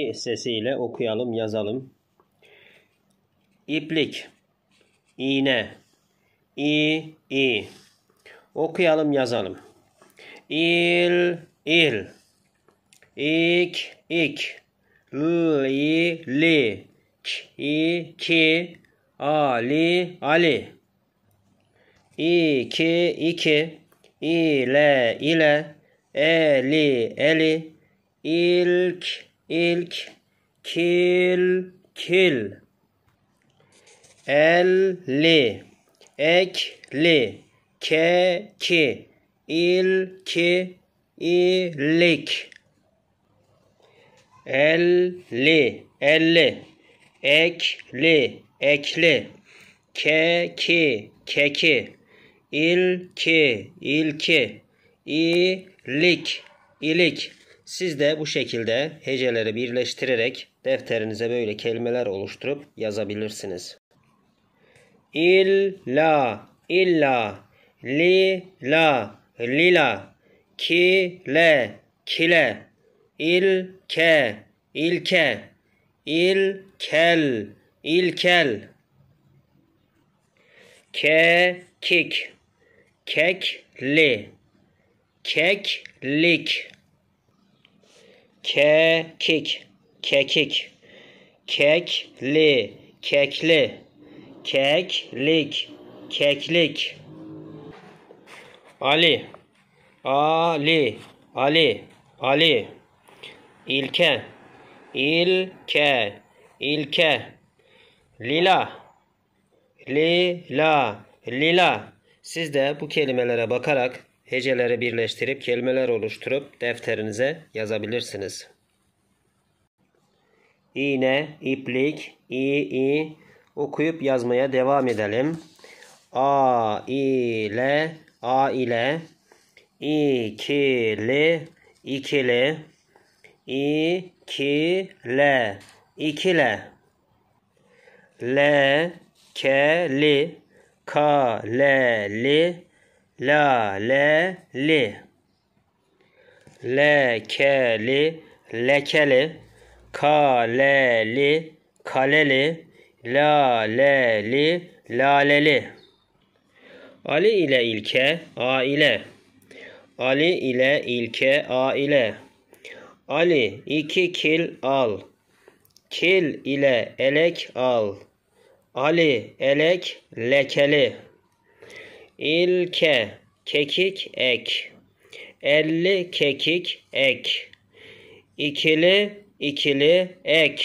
İ sesiyle okuyalım, yazalım. İplik, iğne, i, i. Okuyalım, yazalım. İl, il. İk, ik. L, i, li. K, i, ki. Ali, ali. İki, iki. İle, ile. Eli, eli. İlk, ilk, kil, kil. Elli, ekli, keki, ilki, ilik. Elli, elli, ekli, ekli, keki, keki, ilki, ilki, ilik, ilik. Siz de bu şekilde heceleri birleştirerek defterinize böyle kelimeler oluşturup yazabilirsiniz. İlla, illa, li, la, lila, ki, le, kile, ilke, ilke, ilkel, ilkel, kekik, kekli, keklik, Kekik, kekik. Kekli, kekli. Keklik, keklik. Ali, Ali, Ali, Ali. İlke, ilke, ilke. Lila, lila, lila. Siz de bu kelimelere bakarak heceleri birleştirip kelimeler oluşturup defterinize yazabilirsiniz. İğne, iplik, i, i okuyup yazmaya devam edelim. A le, a ile ikili ikili ikile ikile le le, keli kaleli la, le, li. Lekeli, lekeli. Kaleli, kaleli. Laleli, laleli. Ali ile ilke, aile. Ali ile ilke, aile. Ali iki kil al. Kil ile elek al. Ali elek lekeli ilke kekik ek. 50 kekik ek. İkili ikili ek.